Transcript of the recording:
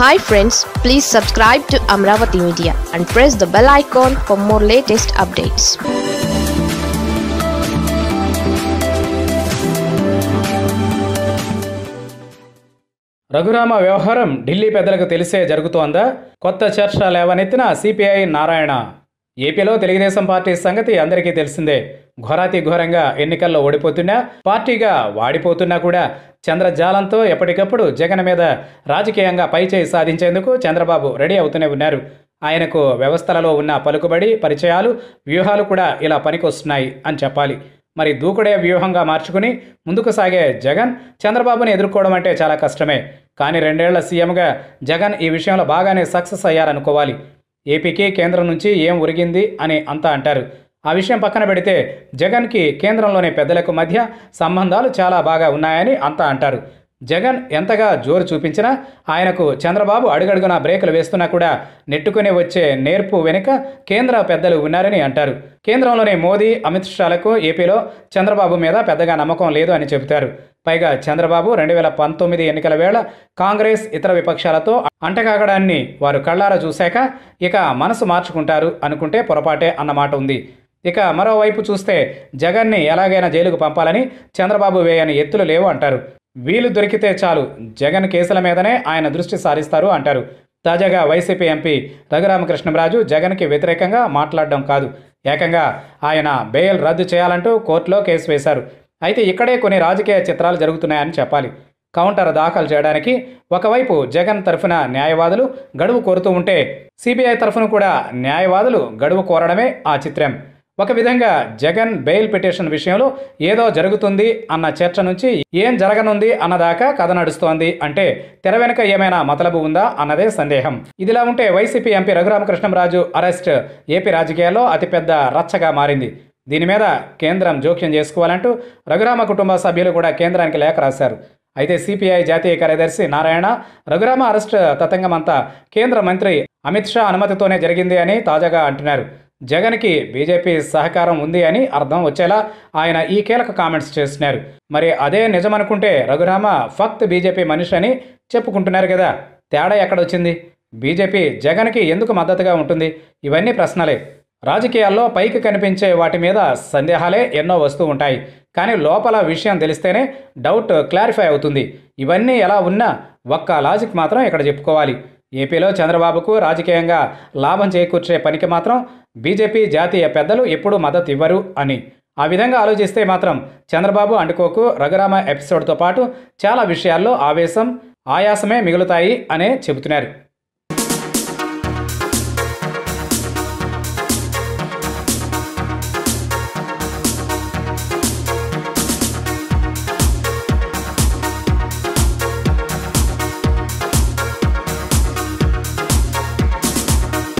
hi friends please subscribe to Amaravati media and press the bell icon for more latest updates Raghurama వ్యవహారం ఢిల్లీ పెద్దలకు తెలిసే జరుగుతోందా కొత్త చర్చ లేవనెత్తిన సిపిఐ నారాయణ ఏపీలో తెలుగుదేశం పార్టీ సంగతి అందరికీ తెలిసిందే ఘోరాతి ఘోరంగా ఎన్నికల్లో ఓడిపోతున్నా పార్టీగా వాడిపోతున్నా కూడా చంద్రజాలంతో ఎప్పటికప్పుడు జగన్ మీద రాజకీయంగా పైచేయి సాధించేందుకు చంద్రబాబు రెడీ అవుతూనే ఉన్నారు ఆయనకు వ్యవస్థలలో ఉన్న పలుకుబడి పరిచయాలు వ్యూహాలు కూడా ఇలా పనికొస్తున్నాయి అని చెప్పాలి మరి దూకుడే వ్యూహంగా మార్చుకుని ముందుకు సాగే జగన్ చంద్రబాబుని ఎదుర్కోవడం అంటే చాలా కష్టమే కానీ రెండేళ్ల సీఎంగా జగన్ ఈ విషయంలో బాగానే సక్సెస్ అయ్యారనుకోవాలి ఏపీకి కేంద్రం నుంచి ఏం ఉరిగింది అని అంతా అంటారు ఆ విషయం పక్కన పెడితే జగన్కి కేంద్రంలోని పెద్దలకు మధ్య సంబంధాలు చాలా బాగా ఉన్నాయని అంతా అంటారు జగన్ ఎంతగా జోరు చూపించినా ఆయనకు చంద్రబాబు అడుగడుగున బ్రేకులు వేస్తున్నా కూడా నెట్టుకునే వచ్చే నేర్పు వెనుక కేంద్ర పెద్దలు ఉన్నారని అంటారు కేంద్రంలోనే మోదీ అమిత్ షాలకు ఏపీలో చంద్రబాబు మీద పెద్దగా నమ్మకం లేదు అని చెబుతారు పైగా చంద్రబాబు రెండు వేల పంతొమ్మిది ఎన్నికల వేళ కాంగ్రెస్ ఇతర విపక్షాలతో అంటకాగడాన్ని వారు కళ్ళారా చూశాక ఇక మనసు మార్చుకుంటారు అనుకుంటే పొరపాటే అన్నమాట ఉంది ఇక మరోవైపు చూస్తే జగన్ని ఎలాగైనా జైలుకు పంపాలని చంద్రబాబు వేయని ఎత్తులు లేవు అంటారు వీలు దొరికితే చాలు జగన్ కేసుల మీదనే ఆయన దృష్టి సారిస్తారు అంటారు తాజాగా వైసీపీ ఎంపీ రఘురామకృష్ణరాజు జగన్కి వ్యతిరేకంగా మాట్లాడడం కాదు ఏకంగా ఆయన బెయిల్ రద్దు చేయాలంటూ కోర్టులో కేసు వేశారు అయితే ఇక్కడే కొన్ని రాజకీయ చిత్రాలు జరుగుతున్నాయని చెప్పాలి కౌంటర్ దాఖలు చేయడానికి ఒకవైపు జగన్ తరఫున న్యాయవాదులు గడువు కోరుతూ ఉంటే సిబిఐ తరఫున కూడా న్యాయవాదులు గడువు కోరడమే ఆ చిత్రం ఒక విధంగా జగన్ బెయిల్ పిటిషన్ విషయంలో ఏదో జరుగుతుంది అన్న చర్చ నుంచి ఏం జరగనుంది అన్నదాకా కథ నడుస్తోంది అంటే తెర వెనుక ఏమైనా మతలబు ఉందా అన్నదే సందేహం ఇదిలా ఉంటే YCP MP Raghuramakrishnaraju arrest AP రాజకీయాల్లో అతిపెద్ద రచ్చగా మారింది దీని మీద కేంద్రం జోక్యం చేసుకోవాలంటూ రఘురామ కుటుంబ సభ్యులు కూడా కేంద్రానికి లేఖ రాశారు అయితే సిపిఐ జాతీయ కార్యదర్శి నారాయణ రఘురామ అరెస్ట్ తతంగమంతా కేంద్ర మంత్రి అమిత్ షా అనుమతితోనే జరిగింది అని తాజాగా అంటున్నారు జగన్కి బీజేపీ సహకారం ఉంది అని అర్థం వచ్చేలా ఆయన ఈ కీలక కామెంట్స్ చేస్తున్నారు మరి అదే నిజమనుకుంటే రఘురామ ఫక్త్ బీజేపీ మనిషి అని చెప్పుకుంటున్నారు కదా తేడా ఎక్కడొచ్చింది బీజేపీ జగన్కి ఎందుకు మద్దతుగా ఉంటుంది ఇవన్నీ ప్రశ్నలే రాజకీయాల్లో పైకి కనిపించే వాటి మీద సందేహాలే ఎన్నో వస్తూ ఉంటాయి కానీ లోపల విషయం తెలిస్తేనే డౌట్ క్లారిఫై అవుతుంది ఇవన్నీ ఎలా ఉన్నా ఒక్క లాజిక్ మాత్రం ఇక్కడ చెప్పుకోవాలి ఏపీలో చంద్రబాబుకు రాజకీయంగా లాభం చేకూర్చే పనికి మాత్రం బీజేపీ జాతీయ పెద్దలు ఎప్పుడూ మద్దతు ఇవ్వరు అని ఆ విధంగా ఆలోచిస్తే మాత్రం చంద్రబాబు అండుకోకు రఘురామ ఎపిసోడ్తో పాటు చాలా విషయాల్లో ఆవేశం ఆయాసమే మిగులుతాయి అనే చెబుతున్నారు